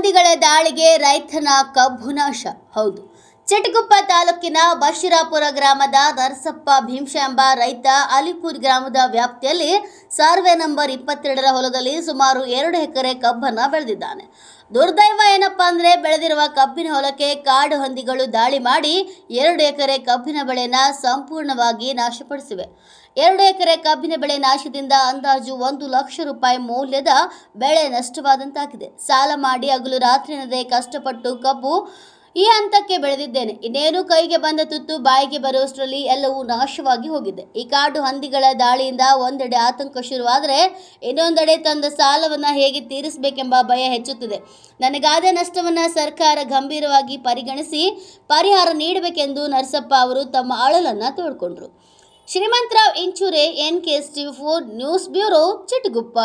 ಹಂದಿಗಳ ದಾಳಿಗೆ ರೈತನ ಕಬ್ಬು ನಾಶ ಹೌದು ಚಿಟಗುಪ್ಪ ತಾಲೂಕಿನ ಬಶಿರಾಪುರ ಗ್ರಾಮದ ನರಸಪ್ಪ ಭೀಂಶ ಎಂಬ ರೈತ ಅಲಿಪುರ್ ಗ್ರಾಮದ ವ್ಯಾಪ್ತಿಯಲ್ಲಿ ಸರ್ವೆ ನಂಬರ್ ಇಪ್ಪತ್ತೆರಡರ ಹೊಲದಲ್ಲಿ ಸುಮಾರು ಎರಡು ಎಕರೆ ಕಬ್ಬನ್ನು ಬೆಳೆದಿದ್ದಾನೆ ದುರ್ದೈವ ಏನಪ್ಪ ಅಂದರೆ ಬೆಳೆದಿರುವ ಕಬ್ಬಿನ ಹೊಲಕ್ಕೆ ಕಾಡು ಹಂದಿಗಳು ದಾಳಿ ಮಾಡಿ ಎರಡು ಎಕರೆ ಕಬ್ಬಿನ ಬೆಳೆನ ಸಂಪೂರ್ಣವಾಗಿ ನಾಶಪಡಿಸಿವೆ ಎರಡು ಎಕರೆ ಕಬ್ಬಿನ ಬೆಳೆ ನಾಶದಿಂದ ಅಂದಾಜು ಒಂದು ಲಕ್ಷ ರೂಪಾಯಿ ಮೌಲ್ಯದ ಬೆಳೆ ನಷ್ಟವಾದಂತಾಗಿದೆ ಸಾಲ ಮಾಡಿ ಹಗಲು ರಾತ್ರಿ ಕಷ್ಟಪಟ್ಟು ಕಬ್ಬು ಈ ಹಂತಕ್ಕೆ ಬೆಳೆದಿದ್ದೇನೆ ಇನ್ನೇನು ಕೈಗೆ ಬಂದ ತುತ್ತು ಬಾಯಿಗೆ ಬರುವಷ್ಟರಲ್ಲಿ ಎಲ್ಲವೂ ನಾಶವಾಗಿ ಹೋಗಿದೆ ಈ ಕಾಡು ಹಂದಿಗಳ ದಾಳಿಯಿಂದ ಒಂದೆಡೆ ಆತಂಕ ಶುರುವಾದರೆ ಇನ್ನೊಂದೆಡೆ ತಂದ ಸಾಲವನ್ನು ಹೇಗೆ ತೀರಿಸಬೇಕೆಂಬ ಭಯ ಹೆಚ್ಚುತ್ತಿದೆ ನನಗಾದ ನಷ್ಟವನ್ನು ಸರ್ಕಾರ ಗಂಭೀರವಾಗಿ ಪರಿಗಣಿಸಿ ಪರಿಹಾರ ನೀಡಬೇಕೆಂದು ನರಸಪ್ಪ ಅವರು ತಮ್ಮ ಅಳಲನ್ನು ತೋಡ್ಕೊಂಡ್ರು Shrimantrao Inchure N K S T four news bureau Chitguppa